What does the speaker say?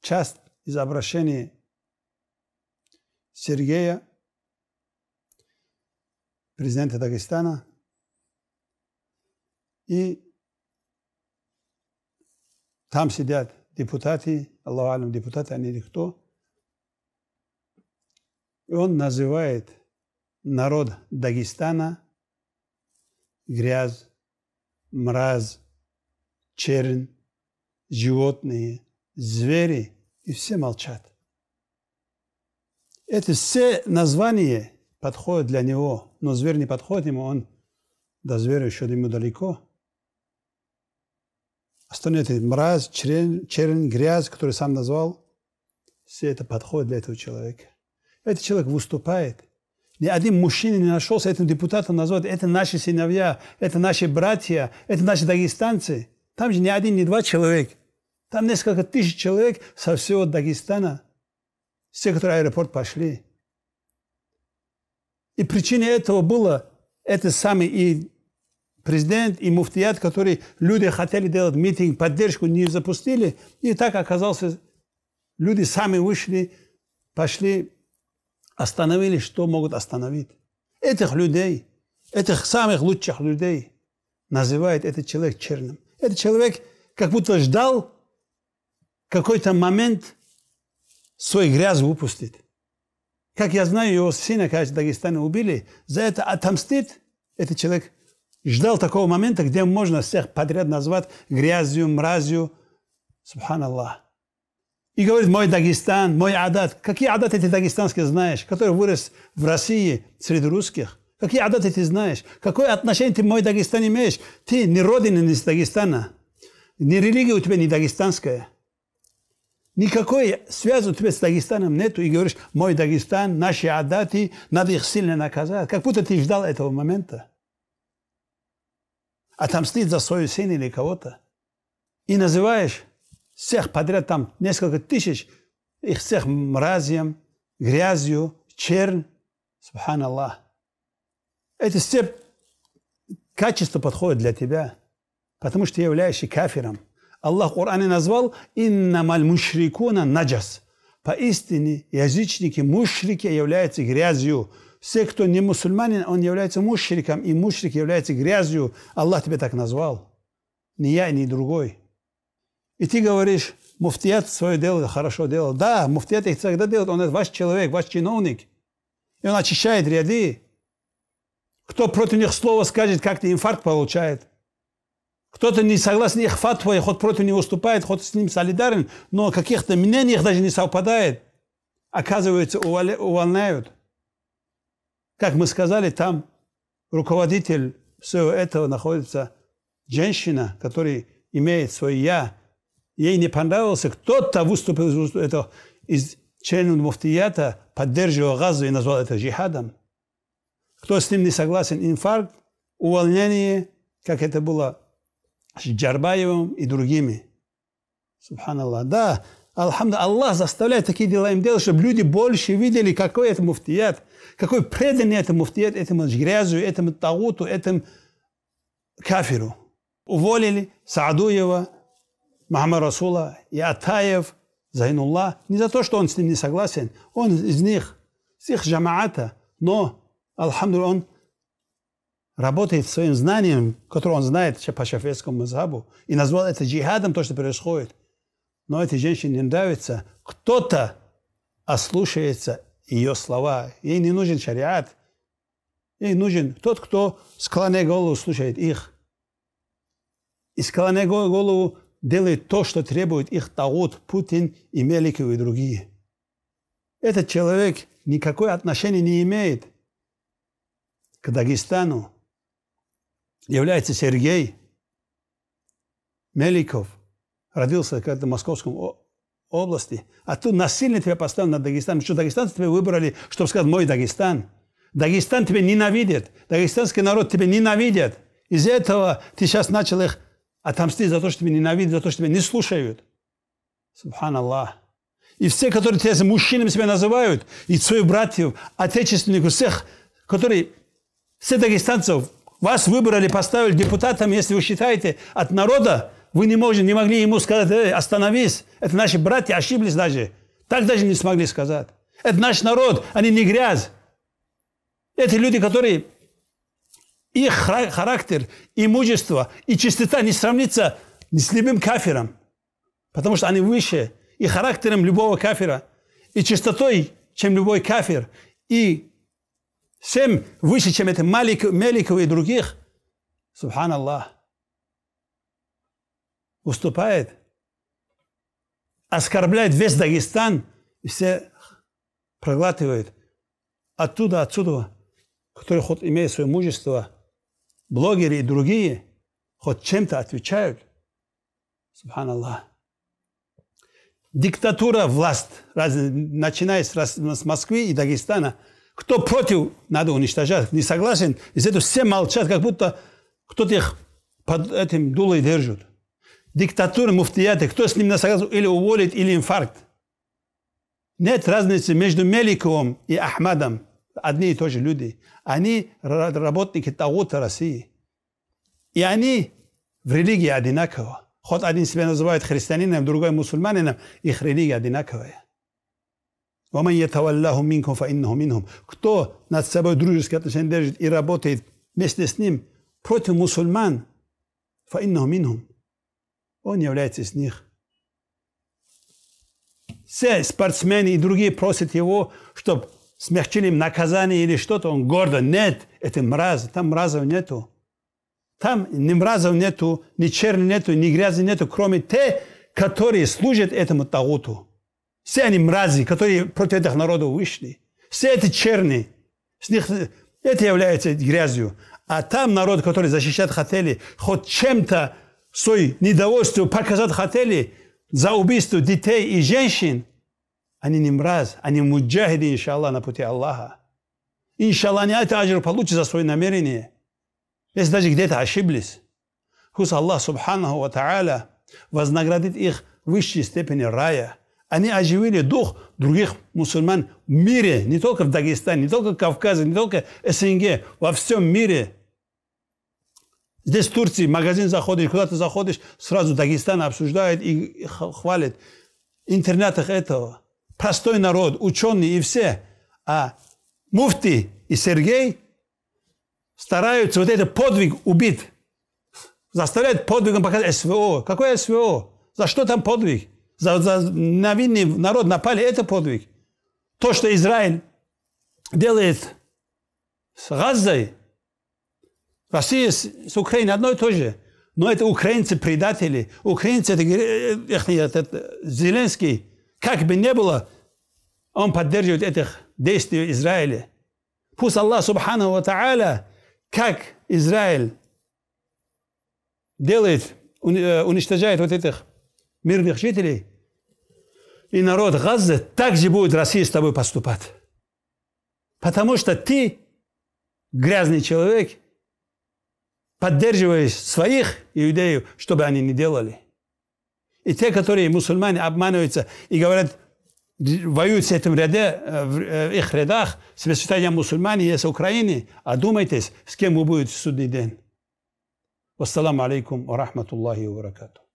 часть из обращений Сергея, президента Дагестана, и там сидят депутаты, Аллаху алям, депутаты, они или кто. И он называет народ Дагестана грязь, мраз, черн, животные – звери, и все молчат. Это все названия подходят для него, но зверь не подходит ему, он до зверя еще ему далеко. А Остальные это мразь, черен, черен, грязь, который сам назвал, все это подходит для этого человека. Этот человек выступает. Ни один мужчина не нашелся этим депутатом назвать, это наши сыновья, это наши братья, это наши дагестанцы. Там же ни один, ни два человека. Там несколько тысяч человек со всего Дагестана, с которые в аэропорт пошли. И причиной этого было это самый и президент, и муфтият, который люди хотели делать митинг, поддержку не запустили. И так оказалось, люди сами вышли, пошли, остановили, что могут остановить. Этих людей, этих самых лучших людей называет этот человек черным. Этот человек как будто ждал, какой-то момент свой грязь выпустит. Как я знаю, его сына, кажется, в Дагестане убили. За это отомстит этот человек. Ждал такого момента, где можно всех подряд назвать грязью, мразью. Субханаллах. И говорит, мой Дагестан, мой адат. Какие адаты ты дагестанские знаешь, который вырос в России среди русских? Какие адаты ты знаешь? Какое отношение ты мой Дагестан имеешь? Ты не родина не из Дагестана. не религия у тебя не дагестанская. Никакой связи у тебя с Дагестаном нету. И говоришь, мой Дагестан, наши адаты, надо их сильно наказать. Как будто ты ждал этого момента. Отомстить а за свою сын или кого-то. И называешь всех подряд там несколько тысяч, их всех мразием, грязью, черн. Субханаллах. Это все качества подходят для тебя, потому что ты являешься кафиром. Аллах в Коране назвал «Иннамаль мушрикуна наджас». Поистине язычники, мушрики являются грязью. Все, кто не мусульманин, он является мушриком, и мушрик является грязью. Аллах тебя так назвал. Ни я, ни другой. И ты говоришь, муфтият свое дело хорошо делал. Да, муфтият их всегда делает, он ваш человек, ваш чиновник. И он очищает ряды. Кто против них слово скажет, как ты инфаркт получает – кто-то не согласен их фатвой, хоть против него выступает, хоть с ним солидарен, но каких-то мнениях даже не совпадает. Оказывается, увольняют. Как мы сказали, там руководитель всего этого находится женщина, которая имеет свое «я». Ей не понравился, кто-то выступил из, этого, из членов муфтията, поддерживал газу и назвал это джихадом. Кто с ним не согласен, инфаркт, увольнение, как это было с Джарбаевым и другими. Субханаллах. Да, Алхамда, Аллах заставляет такие дела им делать, чтобы люди больше видели, какой это муфтият, какой преданный это муфтият, этому грязю, этому тауту, этому кафиру. Уволили Саадуева, Мухаммад Расула и Атаев, Зайнулла. Не за то, что он с ним не согласен. Он из них, из их джамаата. Но, Алхамду. он работает своим знанием, которое он знает по шафейскому мазхабу, и назвал это джихадом, то, что происходит. Но этой женщине не нравится. Кто-то ослушается ее слова. Ей не нужен шариат. Ей нужен тот, кто, склоняет голову, слушает их. И склоняя голову, делает то, что требует их Таут, Путин и Меликов и другие. Этот человек никакое отношение не имеет к Дагестану, является Сергей Меликов. Родился как то в Московском области. А тут насильно тебя поставили на Дагестан. Что дагестанцы тебя выбрали, чтобы сказать «мой Дагестан». Дагестан тебя ненавидит. Дагестанский народ тебя ненавидит. Из-за этого ты сейчас начал их отомстить за то, что тебя ненавидят, за то, что тебя не слушают. Субханаллах. И все, которые тебя мужчинами себя называют, и своих братьев, отечественников, всех, которые, все дагестанцев вас выбрали, поставили депутатом, если вы считаете от народа, вы не, можете, не могли ему сказать, э, остановись. Это наши братья ошиблись даже. Так даже не смогли сказать. Это наш народ, они не грязь. Эти люди, которые их характер, и мужество, и чистота не сравнится ни с любым кафиром. Потому что они выше и характером любого кафира, и чистотой, чем любой кафир, и Семь выше, чем это Малик, Меликова и других. Субханаллах. Уступает. Оскорбляет весь Дагестан. И все проглатывают. Оттуда, отсюда, которые хоть имеют свое мужество, блогеры и другие, хоть чем-то отвечают. Субханаллах. Диктатура, власть, начиная с Москвы и Дагестана – кто против, надо уничтожать. Не согласен, из этого все молчат, как будто кто-то их под этим дулой держит. Диктатура, муфтияты, кто с ним не согласен, или уволит, или инфаркт. Нет разницы между Меликовым и Ахмадом. Одни и те же люди. Они работники Тагута России. И они в религии одинаково. Хоть один себя называет христианином, другой мусульманином, их религия одинаковая. وَمَنْ يَتَوَلَّهُمْ مِنْكُمْ فَإِنَّهُ مِنْهُمْ Кто над собой дружеские отношения держит и работает вместе с ним против мусульман, فَإِنَّهُ مِنْهُمْ Он является с них. Все спортсмены и другие просят его, чтобы смягчили им наказание или что-то. Он гордо, нет, это мраз, там мразов нету. Там ни мразов нету, ни черни нету, ни грязи нету, кроме те, которые служат этому тагуту. Все они мрази, которые против этих народов вышли. Все эти черные. С них это является грязью. А там народ, который защищать хотели, хоть чем-то свой недовольство показать хотели за убийство детей и женщин, они не мраз, они муджахиды, иншаллах, на пути Аллаха. Иншаллах, они это аджир получат за свои намерения. Если даже где-то ошиблись, пусть Аллах, субханаху ва тааля, вознаградит их в высшей степени рая – они оживили дух других мусульман в мире, не только в Дагестане, не только в Кавказе, не только в СНГ, во всем мире. Здесь в Турции магазин заходишь, куда ты заходишь, сразу Дагестан обсуждает и хвалит. интернетах этого. Простой народ, ученые и все. А муфти и Сергей стараются вот этот подвиг убить. Заставляют подвигом показать СВО. Какое СВО? За что там подвиг? за, за новинный народ напали, это подвиг. То, что Израиль делает с Газой, Россия с, с Украиной одно и то же. Но это украинцы предатели. Украинцы, это, это, э, это э, Зеленский, как бы не было, он поддерживает этих действий Израиля. Пусть Аллах Субхану Ва Та'аля, как Израиль делает, э, уничтожает вот этих мирных жителей, и народ Газы, так же будет Россия с тобой поступать. Потому что ты, грязный человек, поддерживаешь своих иудеев, чтобы они не делали. И те, которые мусульмане обманываются и говорят, воюют с этим ряде, э, в э, их рядах, святые мусульмане из Украины, А одумайтесь, с кем вы будете в судный день. Вассаламу алейкум рахматуллахи ва баракату.